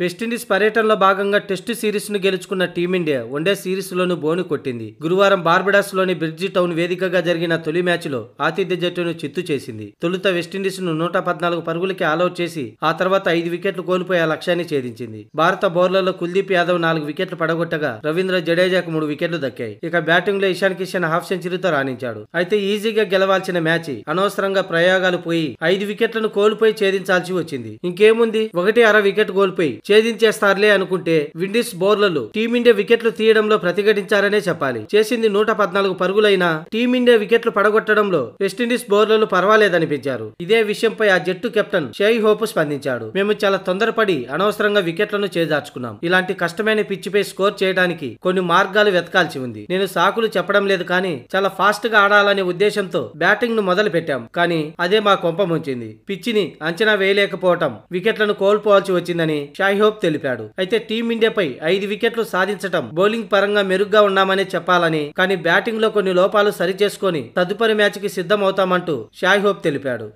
West Indies పర్యటనలో భాగంగా test ను గెలుచుకున్న టీమిండియా వన్డే లోను బోను కొట్టింది గురువారం లోని బ్రిడ్జి టౌన్ వేదికగా జరిగిన తొలి మ్యాచ్లో ఆతిథ్య జట్టును చిత్తు చేసింది తొలుత వెస్టిండీస్ ను నూట పద్నాలుగు పరుగులకి ఆలౌట్ చేసి ఆ తర్వాత ఐదు వికెట్లు కోల్పోయే ఆ లక్ష్యాన్ని ఛేదించింది భారత బౌలర్లో కుల్దీప్ యాదవ్ నాలుగు వికెట్లు పడగొట్టగా రవీంద్ర జడేజాకు మూడు వికెట్లు దక్కాయి ఇక బ్యాటింగ్ లో ఇషాన్ కిషన్ హాఫ్ సెంచరీతో రాణించాడు అయితే ఈజీగా గెలవాల్సిన మ్యాచ్ అనవసరంగా ప్రయోగాలు పోయి ఐదు వికెట్లను కోల్పోయి ఛేదించాల్సి వచ్చింది ఇంకేముంది ఒకటి అర వికెట్ కోల్పోయి ఛేదించేస్తారులే అనుకుంటే విండీస్ బౌర్లలు టీమిండియా వికెట్లు తీయడంలో ప్రతిఘటించారనే చెప్పాలి చేసింది నూట పద్నాలుగు పరుగులైనా టీమిండియా వికెట్లు పడగొట్టడంలో వెస్టిండీస్ బౌర్లలు పర్వాలేదనిపించారు ఇదే విషయంపై ఆ జట్టు కెప్టెన్ షేయ్ హోప్ స్పందించాడు మేము చాలా తొందరపడి అనవసరంగా వికెట్లను చేజార్చుకున్నాం ఇలాంటి కష్టమైన పిచ్చిపై స్కోర్ చేయడానికి కొన్ని మార్గాలు వెతకాల్సి ఉంది నేను సాకులు చెప్పడం లేదు కానీ చాలా ఫాస్ట్ గా ఆడాలనే ఉద్దేశంతో బ్యాటింగ్ ను మొదలు పెట్టాం కానీ అదే మా కొంప ముంచింది పిచ్చిని అంచనా వేయలేకపోవటం వికెట్లను కోల్పోవాల్సి వచ్చిందని షాహి హోప్ తెలిపాడు అయితే టీమిండియాపై ఐదు వికెట్లు సాధించటం బౌలింగ్ పరంగా మెరుగ్గా ఉన్నామనే చెప్పాలని కానీ బ్యాటింగ్ లో కొన్ని లోపాలు సరిచేసుకొని తదుపరి మ్యాచ్ కి సిద్ధమవుతామంటూ షాయ్ హోప్ తెలిపాడు